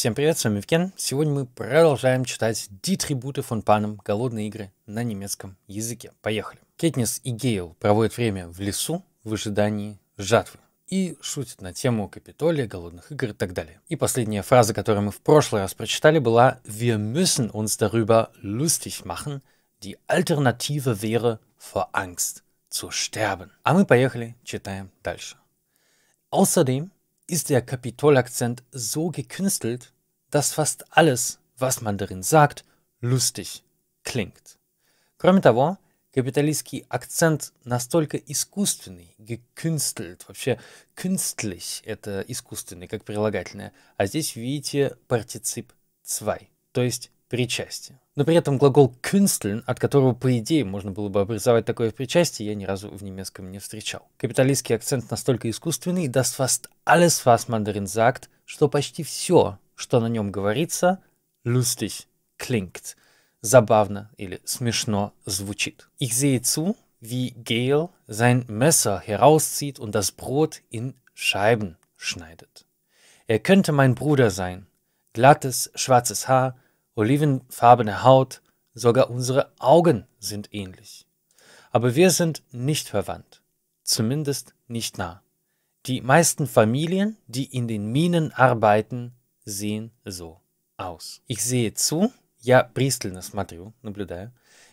Всем привет, с вами Евген. Сегодня мы продолжаем читать Дитрибуты фон Паном «Голодные игры» на немецком языке. Поехали. Кетнис и Гейл проводят время в лесу в ожидании жатвы и шутят на тему Капитолия, голодных игр и так далее. И последняя фраза, которую мы в прошлый раз прочитали, была «Wir müssen uns darüber lustig machen, die Alternative wäre vor Angst zu sterben». А мы поехали, читаем дальше. Außerdem ist der Kapitolakzent so gekünstelt, dass fast alles, was man darin sagt, lustig klingt. Кроме того, капиталистский акцент настолько искусственный, gekünstelt, вообще künstlich это искусственный, как прилагательное. А здесь видите партицип 2, то есть причастие. Но при этом глагол «кюнстлен», от которого, по идее, можно было бы образовать такое причастие, я ни разу в немецком не встречал. Капиталистский акцент настолько искусственный, das fast alles, was man darin sagt, что почти все, что на нем говорится, lustig, klingt, забавно или смешно звучит. Ich sehe zu, wie Gail sein Messer herauszieht und das Brot in Scheiben schneidet. Er könnte mein Bruder sein. Glattes, schwarzes Haar – olivenfarbene Haut, sogar unsere Augen sind ähnlich. Aber wir sind nicht verwandt, zumindest nicht nah. Die meisten Familien, die in den Minen arbeiten, sehen so aus. Ich sehe zu, я пристально смотрю, наблюдаю,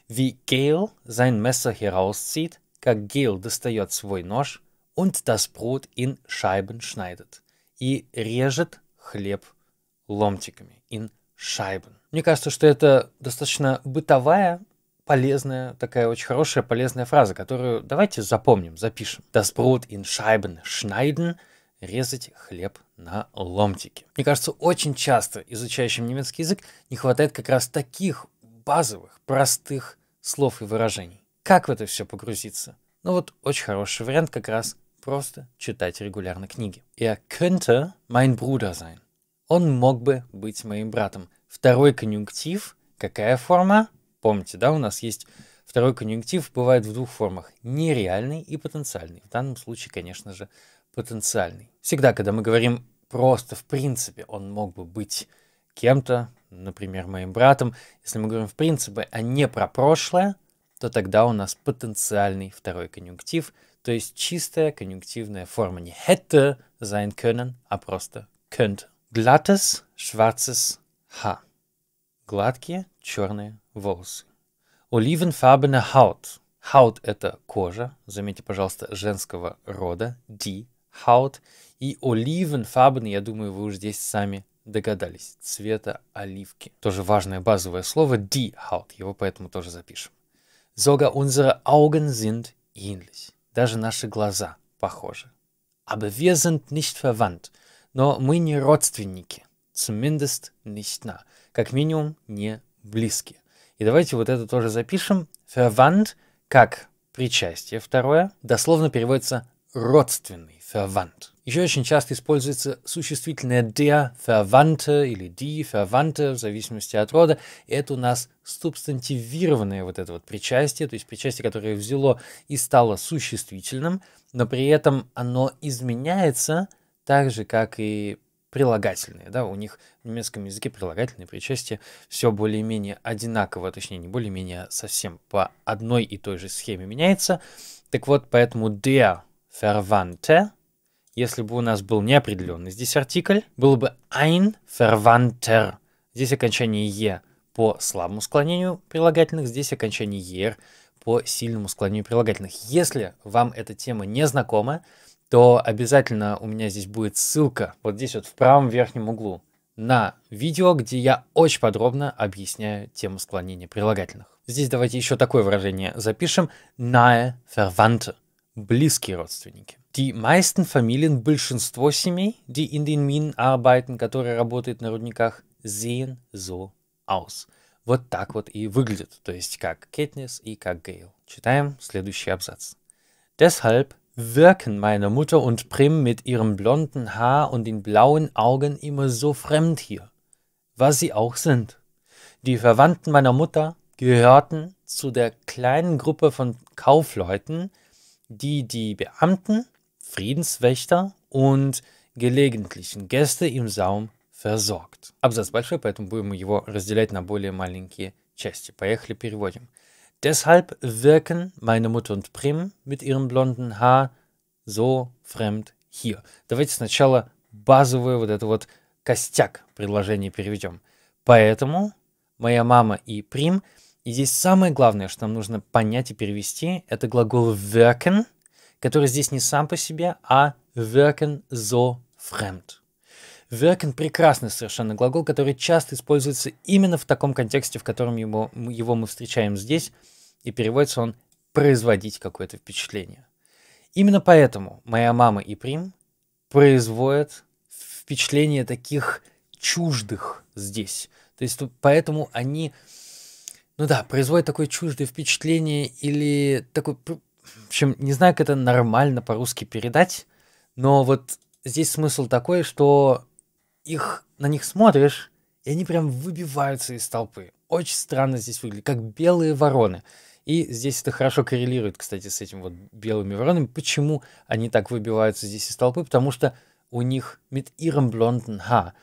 wie Gail sein Messer herauszieht, как Gail достает свой нож und das Brot in Scheiben schneidet и режет хлеб ломтиками, in Scheiben. Мне кажется, что это достаточно бытовая, полезная, такая очень хорошая, полезная фраза, которую давайте запомним, запишем. Das Brot in Scheiben schneiden – резать хлеб на ломтики. Мне кажется, очень часто изучающим немецкий язык не хватает как раз таких базовых, простых слов и выражений. Как в это все погрузиться? Ну вот очень хороший вариант как раз просто читать регулярно книги. Er könnte mein Bruder sein. Он мог бы быть моим братом. Второй конъюнктив, какая форма? Помните, да, у нас есть второй конъюнктив, бывает в двух формах, нереальный и потенциальный. В данном случае, конечно же, потенциальный. Всегда, когда мы говорим просто в принципе, он мог бы быть кем-то, например, моим братом, если мы говорим в принципе, а не про прошлое, то тогда у нас потенциальный второй конъюнктив, то есть чистая конъюнктивная форма. Не hätte sein können, а просто könnte. Glattes, schwarzes Haar. Гладкие черные волосы. Оливенфарбene Haut. Haut – это кожа, заметьте, пожалуйста, женского рода, die Haut. И оливенфарбен, я думаю, вы уже здесь сами догадались, цвета оливки. Тоже важное базовое слово die Haut, его поэтому тоже запишем. Sogar unsere Augen sind ähnlich. Даже наши глаза похожи. Aber wir sind nicht verwandt. Но мы не родственники. Zumindest nicht nah. Как минимум не близки. И давайте вот это тоже запишем. Verwandt как причастие второе. Дословно переводится родственный, verwandt. Еще очень часто используется существительное der, verwandte или die, verwandte, в зависимости от рода. Это у нас субстантивированное вот это вот причастие, то есть причастие, которое взяло и стало существительным, но при этом оно изменяется так же, как и прилагательные, да, у них в немецком языке прилагательные, причастия все более-менее одинаково, точнее, не более-менее, а совсем по одной и той же схеме меняется. Так вот, поэтому der Verwandte, если бы у нас был неопределенный здесь артикль, было бы ein Verwandter. Здесь окончание «е» по слабому склонению прилагательных, здесь окончание «ер» по сильному склонению прилагательных. Если вам эта тема не знакома, то обязательно у меня здесь будет ссылка, вот здесь вот в правом верхнем углу, на видео, где я очень подробно объясняю тему склонения прилагательных. Здесь давайте еще такое выражение запишем. Nahe Verwandte. Близкие родственники. Die meisten Familien, большинство семей, die in den Minen arbeiten, которые работают на рудниках, sehen so aus. Вот так вот и выглядит, то есть как Кетнис и как Гейл. Читаем следующий абзац. Deshalb wirken meine Mutter und Prim mit ihrem blonden Haar und den blauen Augen immer so fremd hier, was sie auch sind. Die Verwandten meiner Mutter gehörten zu der kleinen Gruppe von Kaufleuten, die die Beamten, Friedenswächter und gelegentlichen Gäste im Saum versorgt. Абзац большой, поэтому будем его разделять на более маленькие части. Поехали, переводим. Deshalb wirken meine Mutter und Prim mit ihrem blonden Haar so fremd here. Давайте сначала базовый вот этот вот костяк предложения переведем. Поэтому моя мама и Прим. И здесь самое главное, что нам нужно понять и перевести, это глагол wirken, который здесь не сам по себе, а wirken so fremd. Wirken – прекрасный совершенно глагол, который часто используется именно в таком контексте, в котором его, его мы встречаем здесь, и переводится он «производить какое-то впечатление». Именно поэтому «Моя мама» и «Прим» производят впечатление таких чуждых здесь. То есть поэтому они, ну да, производят такое чуждое впечатление или такой... В общем, не знаю, как это нормально по-русски передать, но вот здесь смысл такой, что их, на них смотришь, и они прям выбиваются из толпы. Очень странно здесь выглядит, как белые вороны. И здесь это хорошо коррелирует, кстати, с этим вот белыми воронами. Почему они так выбиваются здесь из толпы? Потому что у них mit ihrem blonden Ha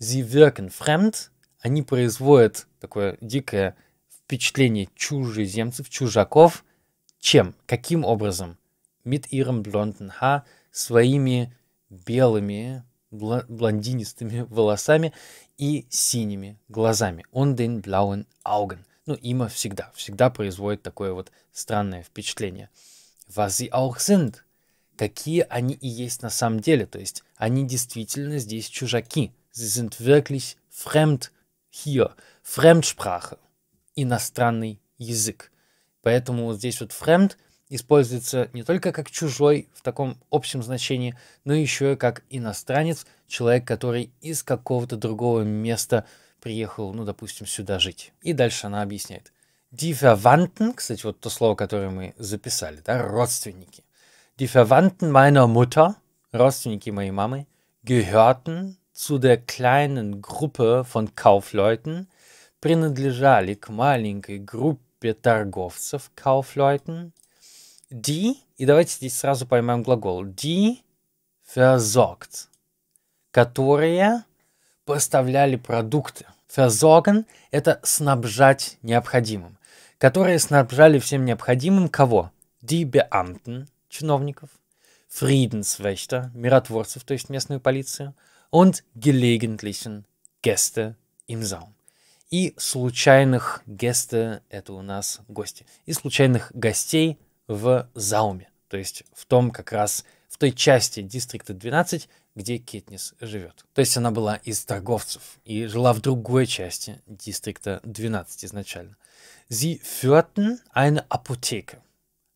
Sie wirken fremd. Они производят такое дикое впечатление чужеземцев, чужаков. Чем? Каким образом? Mit ihrem blonden Ha Своими белыми блондинистыми волосами и синими глазами. Он den blauen Augen. Ну, има всегда, всегда производит такое вот странное впечатление. Was sie auch sind. Какие они и есть на самом деле. То есть они действительно здесь чужаки. Sie sind wirklich fremd hier. Fremdsprache. Иностранный язык. Поэтому здесь вот fremd используется не только как чужой в таком общем значении, но еще и как иностранец, человек, который из какого-то другого места приехал, ну, допустим, сюда жить. И дальше она объясняет. Die Verwandten, кстати, вот то слово, которое мы записали, да, родственники. Die Verwandten meiner Mutter, родственники моей мамы, gehörten zu der kleinen Gruppe von Kaufleuten, принадлежали к маленькой группе торговцев Kaufleuten, die, и давайте здесь сразу поймаем глагол, die versorgt, которые поставляли продукты. Versorgen – это снабжать необходимым. Которые снабжали всем необходимым кого? Die Beamten, чиновников, Friedenswächter, миротворцев, то есть местную полицию, und gelegentlichen Gäste im Saum. И случайных гесты, это у нас гости, и случайных гостей в Зауме, то есть в том как раз, в той части Дистрикта 12, где Кетнис живет. То есть она была из торговцев и жила в другой части Дистрикта 12 изначально. Sie führten eine Apotheke.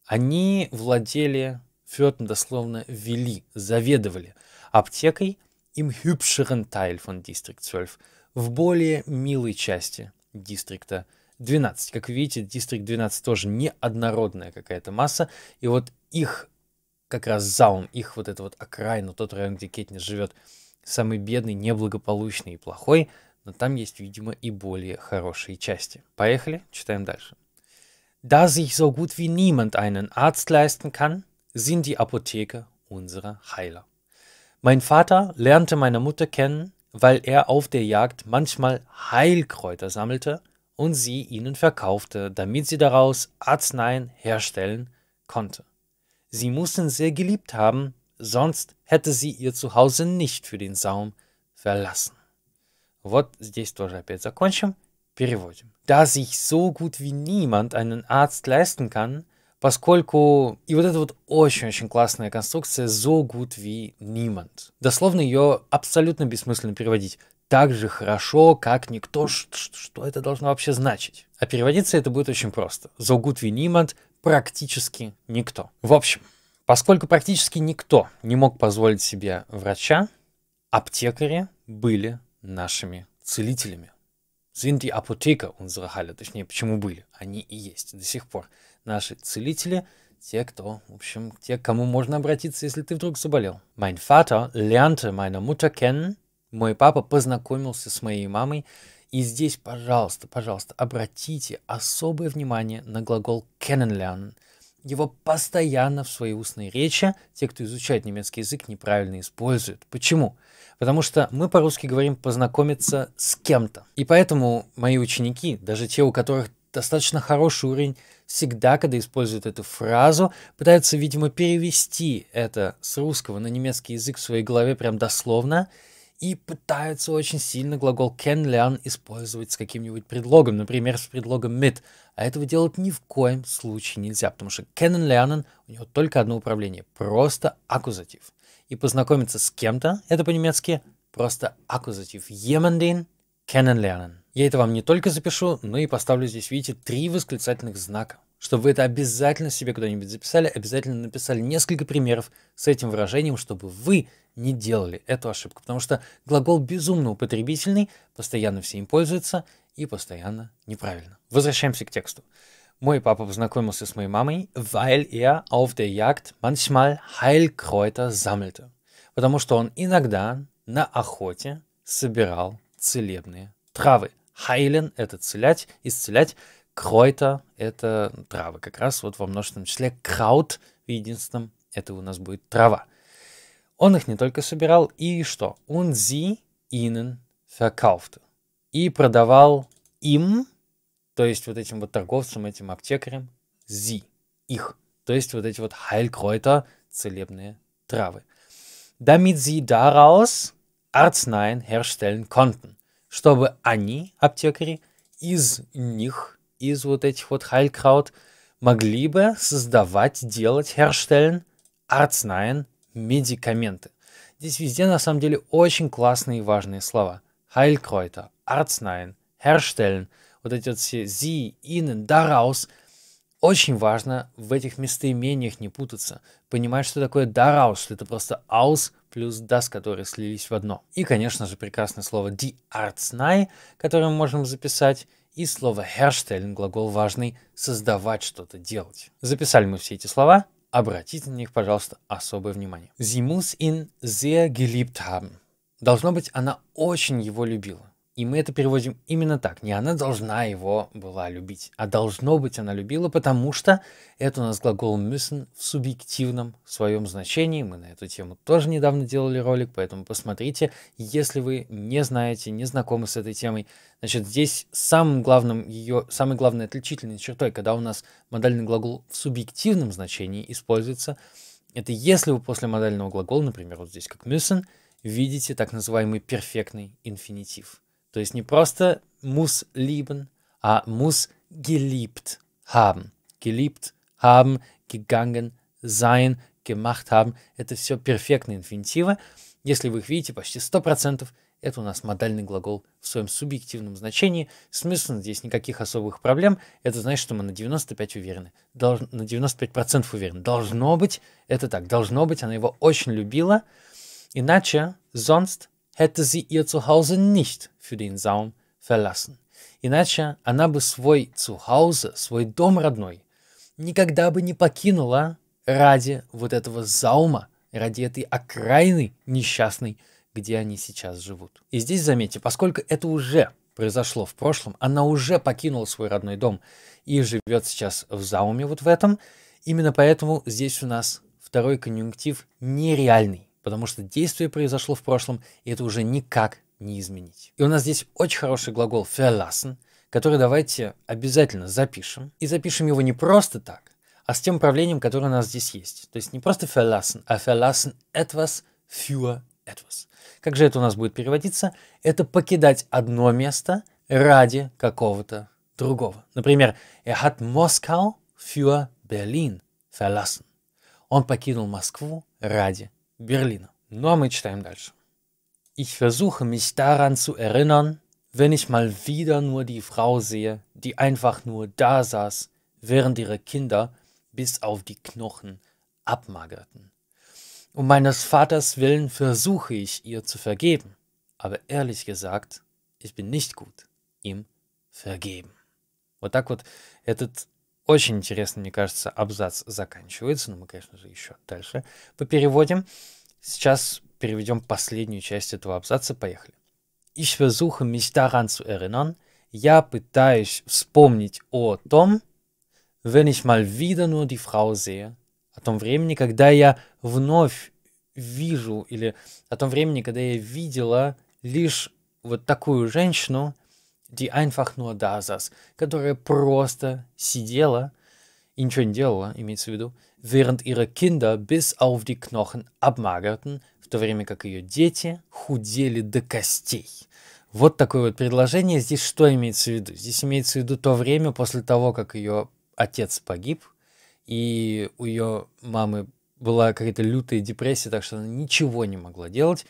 Они владели, führten дословно вели, заведовали аптекой им hübscheren Teil von District 12, в более милой части Дистрикта 12. 12. Как видите, дистрикт 12 тоже неоднородная какая-то масса. И вот их как раз заум, их вот это вот окраину, тот район, где Кетни живет, самый бедный, неблагополучный и плохой, но там есть, видимо, и более хорошие части. Поехали, читаем дальше. Da sich so gut wie niemand einen Arzt leisten kann, sind die Apotheker unsere Heiler. Mein Vater lernte meine Mutter kennen, weil er auf der Jagd manchmal Heilkräuter sammelte und sie ihnen verkaufte, damit sie daraus Arzneien herstellen konnte. Sie mussten sehr geliebt haben, sonst hätte sie ihr Zuhause nicht für den Saum verlassen. Вот здесь тоже опять закончим. Переводим. Da sich so gut wie niemand einen Arzt leisten kann, поскольку... И вот это вот очень-очень классная конструкция «so gut wie niemand». Дословно ее абсолютно бессмысленно переводить. так же хорошо, как никто. Что это должно вообще значить? А переводиться это будет очень просто. So good wie niemand – практически никто. В общем, поскольку практически никто не мог позволить себе врача, аптекари были нашими целителями. Sind die Apotheker unsere Halle, точнее, почему были, они и есть до сих пор. Наши целители те, кто, в общем, те, к кому можно обратиться, если ты вдруг заболел. Mein Vater lernte meiner Mutter kennen, мой папа познакомился с моей мамой. И здесь, пожалуйста, пожалуйста, обратите особое внимание на глагол «kennenlernen». Его постоянно в своей устной речи те, кто изучает немецкий язык, неправильно используют. Почему? Потому что мы по-русски говорим «познакомиться с кем-то». И поэтому мои ученики, даже те, у которых достаточно хороший уровень, всегда, когда используют эту фразу, пытаются, видимо, перевести это с русского на немецкий язык в своей голове прям дословно – и пытаются очень сильно глагол can learn использовать с каким-нибудь предлогом, например, с предлогом mit. А этого делать ни в коем случае нельзя, потому что can lernen у него только одно управление, просто аккузатив. И познакомиться с кем-то, это по-немецки просто аккузатив. Jemanden kennen lernen. Я это вам не только запишу, но и поставлю здесь, видите, три восклицательных знака чтобы вы это обязательно себе куда-нибудь записали, обязательно написали несколько примеров с этим выражением, чтобы вы не делали эту ошибку, потому что глагол безумно употребительный, постоянно все им пользуются и постоянно неправильно. Возвращаемся к тексту. Мой папа познакомился с моей мамой, weil er auf der Jagd manchmal Heilkräuter sammelte. Потому что он иногда на охоте собирал целебные травы. Heilen это целять, исцелять. Кройта – это травы. Как раз вот во множественном числе Kraut в единственном – это у нас будет трава. Он их не только собирал, и что? Он sie ihnen verkaufte. И продавал им, то есть вот этим вот торговцам, этим аптекарям, sie, их. То есть вот эти вот хайлькройта, целебные травы. Damit sie daraus Arzneien herstellen konnten. Чтобы они, аптекари, из них, из вот этих вот хайлькраут, могли бы создавать, делать, herstellen Arzneien медикаменты. Здесь везде на самом деле очень классные и важные слова. Heilkräuter, Arznein, Herstellen, вот эти вот все Sie, Ihnen, daraus. Очень важно в этих местоимениях не путаться. Понимать, что такое daraus, это просто aus плюс das, которые слились в одно. И, конечно же, прекрасное слово die Arznei, которое мы можем записать, и слово herstellen, глагол важный, создавать что-то, делать. Записали мы все эти слова, Обратите на них, пожалуйста, особое внимание. Sie muss ihn sehr geliebt haben. Должно быть, она очень его любила. И мы это переводим именно так. Не она должна его была любить, а должно быть она любила, потому что это у нас глагол müssen в субъективном своем значении. Мы на эту тему тоже недавно делали ролик, поэтому посмотрите. Если вы не знаете, не знакомы с этой темой, значит, здесь самым главным ее, самой главной отличительной чертой, когда у нас модальный глагол в субъективном значении используется, это если вы после модального глагола, например, вот здесь как müssen, видите так называемый перфектный инфинитив – то есть не просто muss lieben, а muss geliebt haben. Geliebt haben, gegangen sein, gemacht haben. Это все перфектные инфинитивы. Если вы их видите, почти 100% это у нас модальный глагол в своем субъективном значении. Смысленно здесь никаких особых проблем. Это значит, что мы на 95% уверены. Долж... На 95% уверены. Должно быть, это так. Должно быть, она его очень любила. Иначе, sonst, hätte sie ihr Zuhause nicht für den Zaum verlassen. Иначе она бы свой Zuhause, свой дом родной, никогда бы не покинула ради вот этого Заума, ради этой окраины несчастной, где они сейчас живут. И здесь заметьте, поскольку это уже произошло в прошлом, она уже покинула свой родной дом и живет сейчас в Зауме вот в этом, именно поэтому здесь у нас второй конъюнктив нереальный потому что действие произошло в прошлом, и это уже никак не изменить. И у нас здесь очень хороший глагол verlassen, который давайте обязательно запишем. И запишем его не просто так, а с тем управлением, которое у нас здесь есть. То есть не просто verlassen, а verlassen etwas für etwas. Как же это у нас будет переводиться? Это покидать одно место ради какого-то другого. Например, er hat Moskau für Berlin verlassen. Он покинул Москву ради Berlin. Nur mit Steingalsch. Ich versuche mich daran zu erinnern, wenn ich mal wieder nur die Frau sehe, die einfach nur da saß, während ihre Kinder bis auf die Knochen abmagerten. Um meines Vaters willen versuche ich ihr zu vergeben, aber ehrlich gesagt, ich bin nicht gut im Vergeben. Вот так вот этот Очень интересно, мне кажется, абзац заканчивается, но мы, конечно же, еще дальше попереводим. Сейчас переведем последнюю часть этого абзаца. Поехали. Ich versuche mich daran zu erinnern. Я пытаюсь вспомнить о том, wenn ich mal wieder nur die Frau sehe. О том времени, когда я вновь вижу, или о том времени, когда я видела лишь вот такую женщину – die einfach nur da saß, которая просто сидела и ничего не делала, имеется в виду, während ihre Kinder bis auf die Knochen abmagerten, в то время как ее дети худели до костей. Вот такое вот предложение. Здесь что имеется в виду? Здесь имеется в виду то время после того, как ее отец погиб, и у ее мамы была какая-то лютая депрессия, так что она ничего не могла делать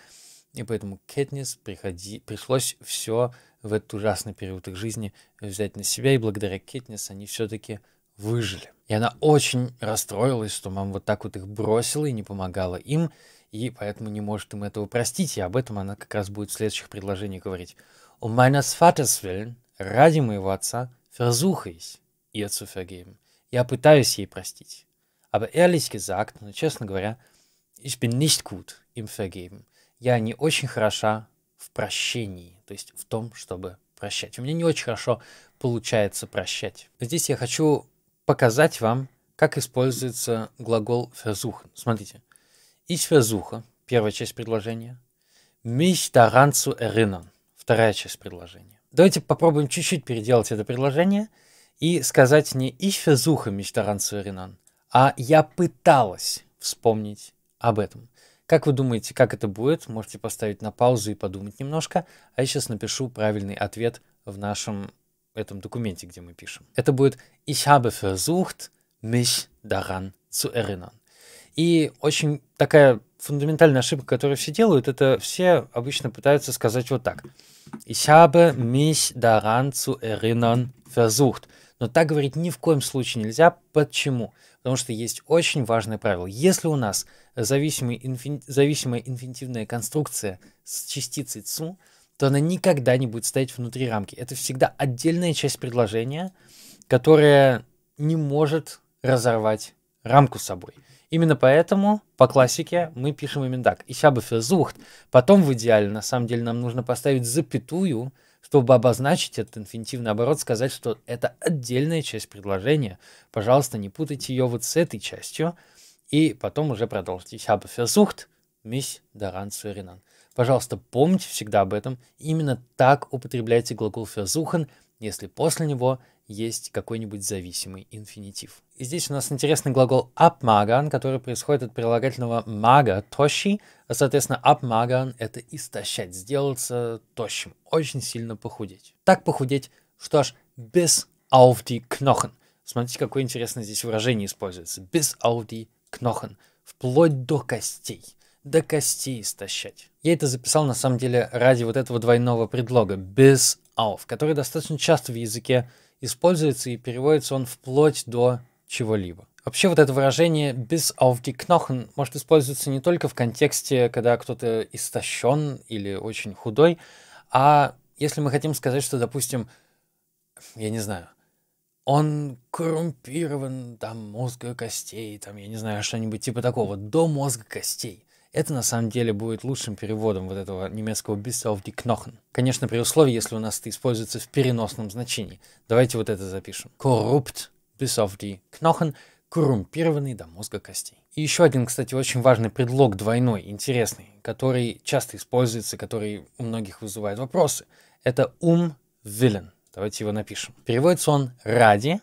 и поэтому Кэтнис приходи, пришлось все в этот ужасный период их жизни взять на себя, и благодаря Кэтнис они все-таки выжили. И она очень расстроилась, что мама вот так вот их бросила и не помогала им, и поэтому не может им этого простить, и об этом она как раз будет в следующих предложениях говорить. У meines Vaters willen, ради моего отца, versuche ich, ihr zu vergeben». Я пытаюсь ей простить. Aber ehrlich gesagt, но честно говоря, ich bin nicht gut im Vergeben я не очень хороша в прощении, то есть в том, чтобы прощать. У меня не очень хорошо получается прощать. Здесь я хочу показать вам, как используется глагол versuchen. Смотрите. Ich versuche, первая часть предложения. Mich daran zu erinnern, вторая часть предложения. Давайте попробуем чуть-чуть переделать это предложение и сказать не ich versuche mich daran zu erinnern, а я пыталась вспомнить об этом. Как вы думаете, как это будет? Можете поставить на паузу и подумать немножко. А я сейчас напишу правильный ответ в нашем этом документе, где мы пишем. Это будет «Ich habe versucht, mich daran zu erinnern». И очень такая фундаментальная ошибка, которую все делают, это все обычно пытаются сказать вот так. «Ich habe mich daran zu erinnern versucht». Но так говорить ни в коем случае нельзя. Почему? Почему? Потому что есть очень важное правило. Если у нас зависимая, инфи... зависимая инфинитивная конструкция с частицей ЦУ, то она никогда не будет стоять внутри рамки. Это всегда отдельная часть предложения, которая не может разорвать рамку с собой. Именно поэтому по классике мы пишем именно так. Ich habe Потом в идеале, на самом деле, нам нужно поставить запятую, чтобы обозначить этот инфинитивный оборот, сказать, что это отдельная часть предложения. Пожалуйста, не путайте ее вот с этой частью. И потом уже продолжите. Ich habe versucht, mich daran zu erinnern. Пожалуйста, помните всегда об этом. Именно так употребляйте глагол versuchen, если после него есть какой-нибудь зависимый инфинитив. И здесь у нас интересный глагол abmagern, который происходит от прилагательного мага тощий. А, соответственно, abmagern — это истощать, сделаться тощим, очень сильно похудеть. Так похудеть, что аж без auf die Knochen. Смотрите, какое интересное здесь выражение используется. Без auf die Knochen. Вплоть до костей до костей истощать. Я это записал на самом деле ради вот этого двойного предлога без auf, который достаточно часто в языке используется и переводится он вплоть до чего-либо. Вообще вот это выражение «bis auf die Knochen» может использоваться не только в контексте, когда кто-то истощен или очень худой, а если мы хотим сказать, что, допустим, я не знаю, он коррумпирован, там, мозга костей, там, я не знаю, что-нибудь типа такого, до мозга костей. Это на самом деле будет лучшим переводом вот этого немецкого «bis auf die Knochen». Конечно, при условии, если у нас это используется в переносном значении. Давайте вот это запишем. Corrupt bis auf die Knochen – коррумпированный до мозга костей. И еще один, кстати, очень важный предлог двойной, интересный, который часто используется, который у многих вызывает вопросы. Это «um willen». Давайте его напишем. Переводится он «ради»,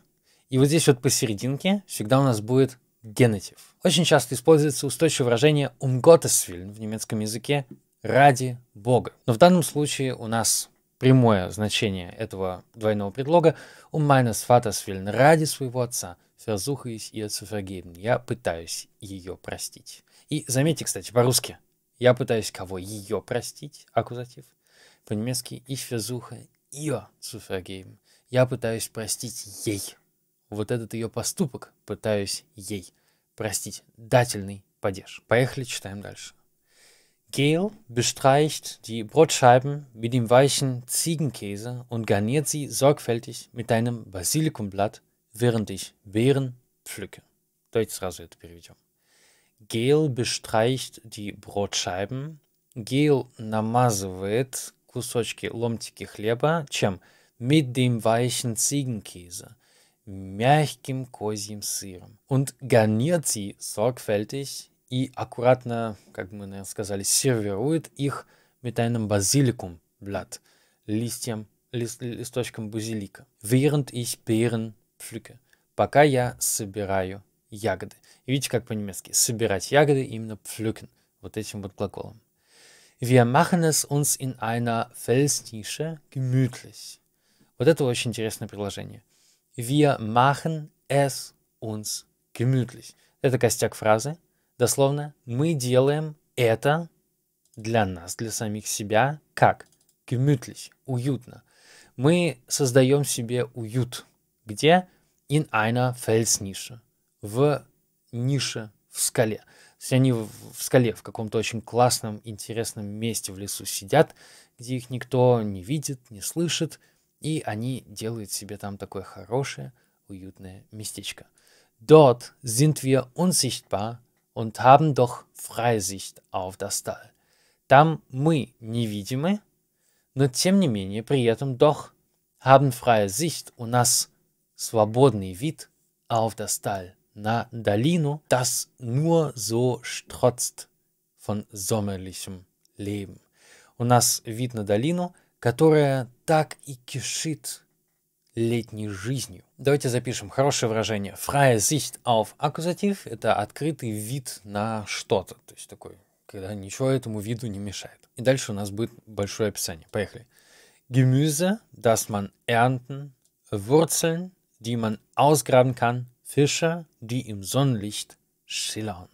и вот здесь вот посерединке всегда у нас будет генетив. Очень часто используется устойчивое выражение «umgotteswillen» в немецком языке «ради Бога». Но в данном случае у нас прямое значение этого двойного предлога «um meines Vaters willen» — «ради своего отца». «Versuche ihr zu vergeben» — «я пытаюсь ее простить». И заметьте, кстати, по-русски «я пытаюсь кого? Ее простить?» — аккузатив. По-немецки «ich versuche ihr zu vergeben» — «я пытаюсь простить ей». Вот этот ее поступок пытаюсь ей простить, дательный падеж. Поехали, читаем дальше. Gel bestreicht die Brotscheiben mit dem weichen Ziegenkäse und garniert sie sorgfältig mit einem Basilikumblatt, während ich Beeren pflücke. Deutsch сразу это переведем. Gel bestreicht die Brotscheiben. Gel намазывает кусочки, ломтики хлеба. Чем? Mit dem weichen Ziegenkäse. мягким козьим сыром und garniert sie sorgfältig и аккуратно, как мы наверное, сказали, сервирует их метайным базиликум, блад, листьям, лист, листочком базилика. Während ich Beeren pflücke. Пока я собираю ягоды. И видите, как по-немецки. Собирать ягоды именно pflücken. Вот этим вот глаголом. Wir machen es uns in einer Felsnische gemütlich. Вот это очень интересное предложение. Wir machen es uns gemütlich. Это костяк фразы. Дословно, мы делаем это для нас, для самих себя, как? Gemütlich, уютно. Мы создаем себе уют. Где? In einer Felsnische. В нише, в скале. То есть они в скале, в каком-то очень классном, интересном месте в лесу сидят, где их никто не видит, не слышит – и они делают себе там такое хорошее, уютное местечко. Dort sind wir unsichtbar und haben doch Freisicht auf das Tal. Там мы невидимы, но тем не менее при этом doch haben freie Sicht, у нас свободный вид auf das Tal, на долину, das nur so strotzt von sommerlichem Leben. У нас вид на долину – которая так и кишит летней жизнью. Давайте запишем хорошее выражение. Freie Sicht auf аккузатив – это открытый вид на что-то. То есть такой, когда ничего этому виду не мешает. И дальше у нас будет большое описание. Поехали. Gemüse, das man ernten, Wurzeln, die man ausgraben kann, Fische, die im Sonnenlicht schillern.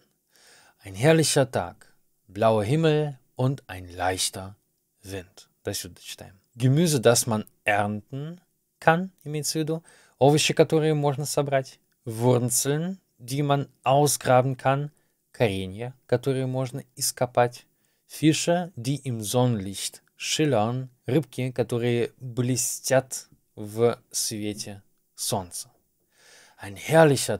Ein herrlicher Tag, blauer Himmel und ein leichter Wind до сюда читаем. Gemüse, das man ernten kann, имеется в виду, овощи, которые можно собрать, Wurzeln, die man ausgraben коренья, которые можно ископать, Fische, die im Sonnenlicht schillern, рыбки, которые блестят в свете солнца. Ein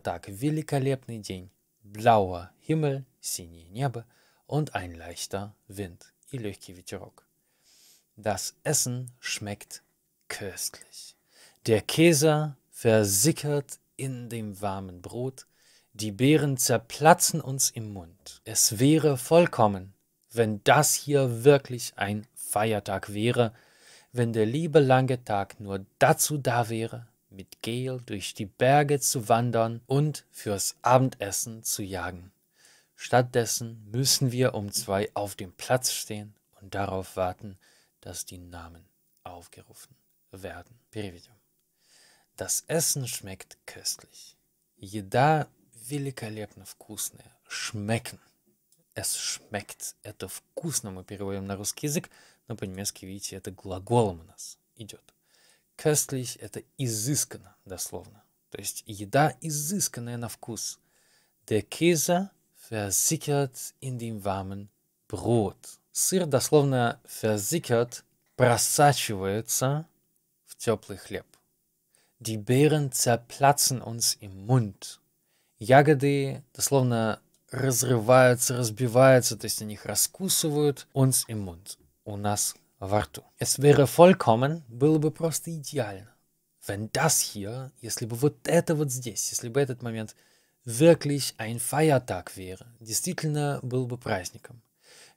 так, великолепный день, blauer Himmel, синее небо und ein leichter Wind и легкий ветерок. Das Essen schmeckt köstlich. Der Käse versickert in dem warmen Brot, die Beeren zerplatzen uns im Mund. Es wäre vollkommen, wenn das hier wirklich ein Feiertag wäre, wenn der liebe lange Tag nur dazu da wäre, mit Gel durch die Berge zu wandern und fürs Abendessen zu jagen. Stattdessen müssen wir um zwei auf dem Platz stehen und darauf warten, dass die Namen aufgerufen werden. Переведем. Das Essen schmeckt köstlich. Еда великолепно вкусная. Schmecken. Es schmeckt. Это вкусно мы переводим на русский язык, но по-немецки, видите, это глаголом у нас идет. Köstlich – это изысканно, дословно. То есть еда изысканная на вкус. Der Käse versickert in dem warmen Brot. Сыр дословно «versickert» просачивается в теплый хлеб. Die Beeren zerplatzen uns im Mund. Ягоды дословно разрываются, разбиваются, то есть они их раскусывают. Uns im Mund. У нас во рту. Es wäre vollkommen, было бы просто идеально. Wenn das hier, если бы вот это вот здесь, если бы этот момент wirklich ein Feiertag wäre, действительно был бы праздником.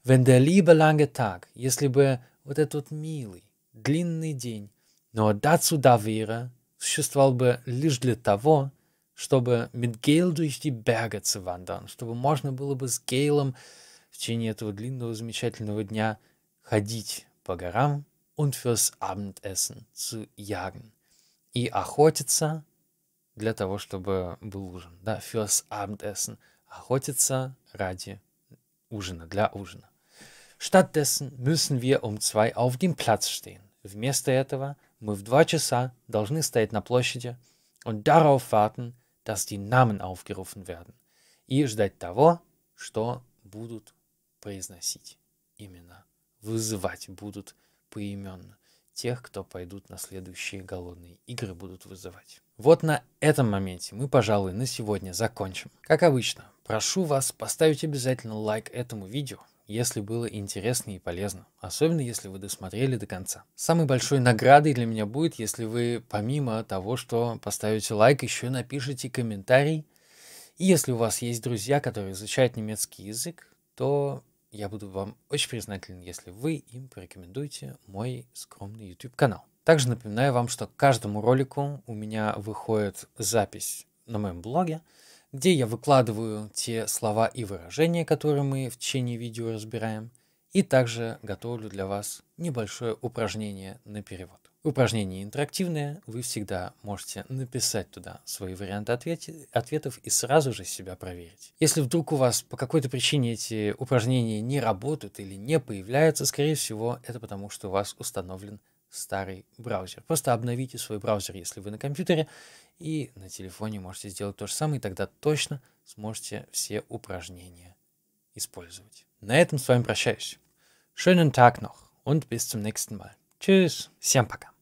Wenn der liebe lange Tag, если бы вот этот милый, длинный день, но dazu da wäre, существовал бы лишь для того, чтобы mit Gale durch die Berge zu wandern, чтобы можно было бы с Гейлом в течение этого длинного замечательного дня ходить по горам und fürs Abendessen zu jagen. И охотиться для того, чтобы был ужин. Да, fürs Abendessen. Охотиться ради ужина, для ужина. Stattdessen müssen wir um zwei auf dem Platz stehen. Вместо этого мы в два часа должны стоять на площади und darauf warten, dass die Namen aufgerufen werden и ждать того, что будут произносить именно, вызывать будут поименно тех, кто пойдут на следующие голодные игры, будут вызывать. Вот на этом моменте мы, пожалуй, на сегодня закончим. Как обычно, прошу вас поставить обязательно лайк этому видео, если было интересно и полезно, особенно если вы досмотрели до конца. Самой большой наградой для меня будет, если вы помимо того, что поставите лайк, еще напишите комментарий. И если у вас есть друзья, которые изучают немецкий язык, то я буду вам очень признателен, если вы им порекомендуете мой скромный YouTube-канал. Также напоминаю вам, что к каждому ролику у меня выходит запись на моем блоге, где я выкладываю те слова и выражения, которые мы в течение видео разбираем, и также готовлю для вас небольшое упражнение на перевод. Упражнение интерактивное, вы всегда можете написать туда свои варианты ответе, ответов и сразу же себя проверить. Если вдруг у вас по какой-то причине эти упражнения не работают или не появляются, скорее всего, это потому, что у вас установлен старый браузер. Просто обновите свой браузер, если вы на компьютере, и на телефоне можете сделать то же самое, и тогда точно сможете все упражнения использовать. На этом с вами прощаюсь. Schönen Tag noch und bis zum nächsten Mal. Tschüss. Всем пока.